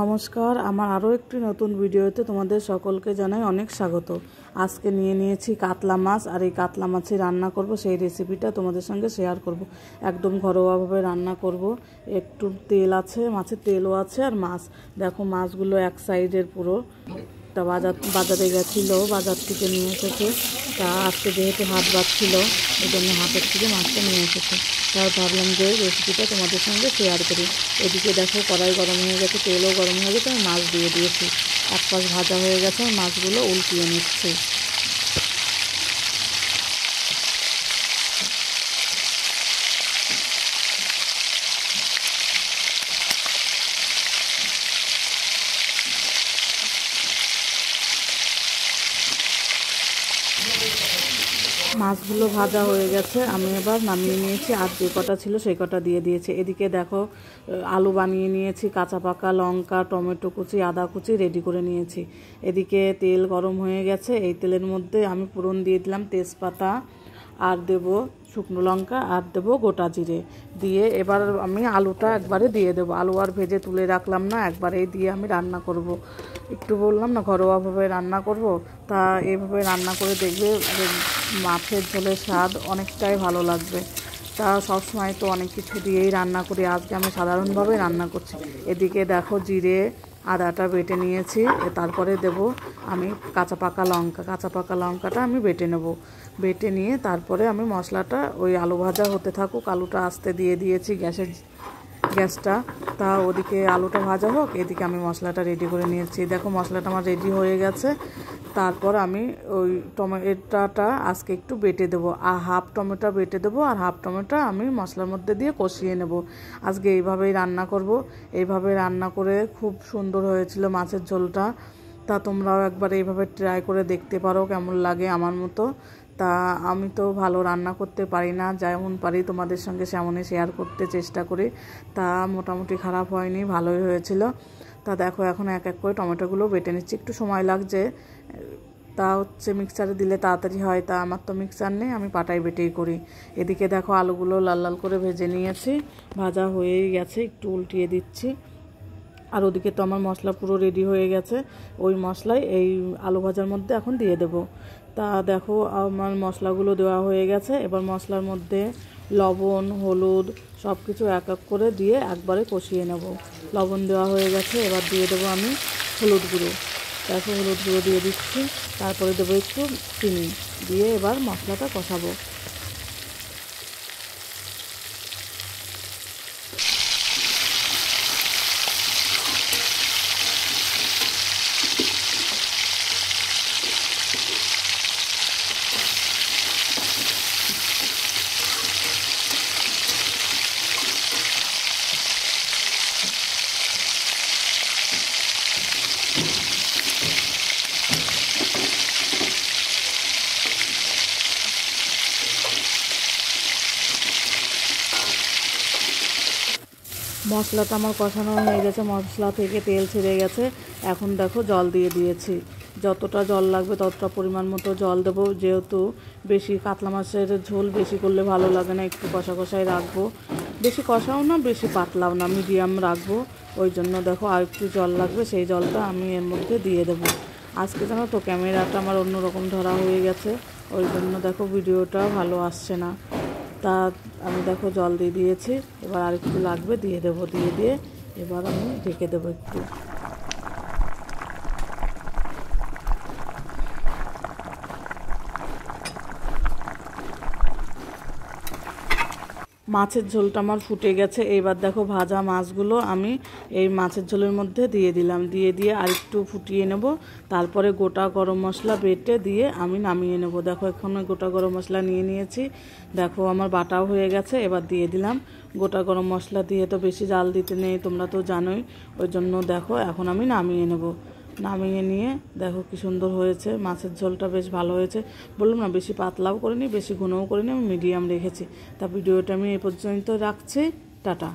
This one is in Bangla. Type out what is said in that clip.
নমস্কার আমার আরও একটি নতুন ভিডিওতে তোমাদের সকলকে জানাই অনেক স্বাগত আজকে নিয়ে নিয়েছি কাতলা মাছ আর এই কাতলা মাছই রান্না করব সেই রেসিপিটা তোমাদের সঙ্গে শেয়ার করব একদম ঘরোয়াভাবে রান্না করব একটু তেল আছে মাছের তেলও আছে আর মাছ দেখো মাছগুলো এক সাইডের পুরো একটা বাজার বাজারে গেছিল বাজার থেকে নিয়ে এসেছে তা আজকে যেহেতু হাত বাজছিল এই জন্য হাতের থেকে মাছটা নিয়ে এসেছে তার ভাবলাম যে রেসিপিটা তোমাদের সঙ্গে শেয়ার করি এদিকে দেখো কড়াই গরম হয়ে গেছে তেলও গরম হয়ে গেছে আমি মাছ দিয়ে দিয়েছি এক পাশ ভাজা হয়ে গেছে মাছগুলো উল্টিয়ে নিচ্ছে মাছগুলো ভাজা হয়ে গেছে আমি এবার নামিয়ে নিয়েছি আর যে কটা ছিল সেই কটা দিয়ে দিয়েছি এদিকে দেখো আলু বানিয়ে নিয়েছি কাঁচা পাকা লঙ্কা টমেটো কুচি আদা কুচি রেডি করে নিয়েছি এদিকে তেল গরম হয়ে গেছে এই তেলের মধ্যে আমি পুরন দিয়ে দিলাম তেজপাতা আর দেব শুকনো লঙ্কা আর দেব গোটা জিরে দিয়ে এবার আমি আলুটা একবারে দিয়ে দেব আলু আর ভেজে তুলে রাখলাম না একবারেই দিয়ে আমি রান্না করব। একটু বললাম না ঘরোয়াভাবে রান্না করব। তা এভাবে রান্না করে দেখবে মাছের ঝোলের স্বাদ অনেকটাই ভালো লাগবে তা সবসময় তো অনেক কিছু দিয়েই রান্না করি আজকে আমি সাধারণভাবে রান্না করছি এদিকে দেখো জিরে আদাটা বেটে নিয়েছি তারপরে দেব আমি কাঁচা পাকা লঙ্কা কাঁচা পাকা লঙ্কাটা আমি বেটে নেব বেটে নিয়ে তারপরে আমি মশলাটা ওই আলু ভাজা হতে থাকুক আলুটা আস্তে দিয়ে দিয়েছি গ্যাসের গ্যাসটা তা ওদিকে আলুটা ভাজা হোক এদিকে আমি মশলাটা রেডি করে নিয়েছি দেখো মশলাটা আমার রেডি হয়ে গেছে তারপর আমি ওই টমেটোটা আজকে একটু বেটে দেবো আর হাফ টমেটো বেটে দেবো আর হাফ টমেটো আমি মশলার মধ্যে দিয়ে কষিয়ে নেব আজকে এইভাবেই রান্না করব এইভাবে রান্না করে খুব সুন্দর হয়েছিল মাছের ঝোলটা তা তোমরাও একবার এইভাবে ট্রাই করে দেখতে পারো কেমন লাগে আমার মতো তা আমি তো ভালো রান্না করতে পারি না যেমন পারি তোমাদের সঙ্গে সেমনই শেয়ার করতে চেষ্টা করি তা মোটামুটি খারাপ হয়নি ভালোই হয়েছিল তা দেখো এখন এক এক করে টমেটোগুলো বেটে নিচ্ছি একটু সময় লাগছে তা হচ্ছে মিক্সারে দিলে তাড়াতাড়ি হয় তা আমার তো মিক্সার নেই আমি পাটাই বেটেই করি এদিকে দেখো আলুগুলো লাল লাল করে ভেজে নিয়েছি ভাজা হয়েই গেছে একটু উল্টিয়ে দিচ্ছি আর ওদিকে তো আমার মশলা পুরো রেডি হয়ে গেছে ওই মশলাই এই আলু ভাজার মধ্যে এখন দিয়ে দেব তা দেখো আমার মশলাগুলো দেওয়া হয়ে গেছে এবার মশলার মধ্যে লবণ হলুদ সব কিছু এক এক করে দিয়ে একবারে কষিয়ে নেব লবণ দেওয়া হয়ে গেছে এবার দিয়ে দেবো আমি হলুদ গুঁড়ো দেখো হলুদ গুঁড়ো দিয়ে দিচ্ছি তারপরে দেবো একটু চিনি দিয়ে এবার মশলাটা কষাবো মশলাটা আমার কষানো হয়ে গেছে মশলা থেকে তেল ছেড়ে গেছে এখন দেখো জল দিয়ে দিয়েছি যতটা জল লাগবে ততটা পরিমাণ মতো জল দেবো যেহেতু বেশি কাতলা মাছের ঝোল বেশি করলে ভালো লাগে না একটু কষা কষাই রাখবো বেশি কষাও না বেশি পাতলাও না মিডিয়াম রাখবো ওই জন্য দেখো আর একটু জল লাগবে সেই জলটা আমি এর মধ্যে দিয়ে দেবো আজকে জানো তো ক্যামেরাটা আমার অন্যরকম ধরা হয়ে গেছে ওই জন্য দেখো ভিডিওটা ভালো আসছে না তা আমি দেখো জল দিয়ে দিয়েছি এবার আর একটু লাগবে দিয়ে দেবো দিয়ে দিয়ে এবার আমি ঢেকে দেবো একটু মাছের ঝোলটা আমার ফুটে গেছে এইবার দেখো ভাজা মাছগুলো আমি এই মাছের ঝোলের মধ্যে দিয়ে দিলাম দিয়ে দিয়ে আর একটু ফুটিয়ে নেব তারপরে গোটা গরম মশলা বেটে দিয়ে আমি নামিয়ে নেব দেখো এখন গোটা গরম মশলা নিয়ে নিয়েছি দেখো আমার বাটাও হয়ে গেছে এবার দিয়ে দিলাম গোটা গরম মশলা দিয়ে তো বেশি জাল দিতে নেই তোমরা তো জানোই ওই জন্য দেখো এখন আমি নামিয়ে নেব নামিয়ে নিয়ে দেখো কি সুন্দর হয়েছে মাছের ঝোলটা বেশ ভালো হয়েছে বললাম না বেশি পাতলাও করিনি বেশি ঘনও করিনি আমি মিডিয়াম রেখেছি তা ভিডিওটা আমি এ পর্যন্ত রাখছি টাটা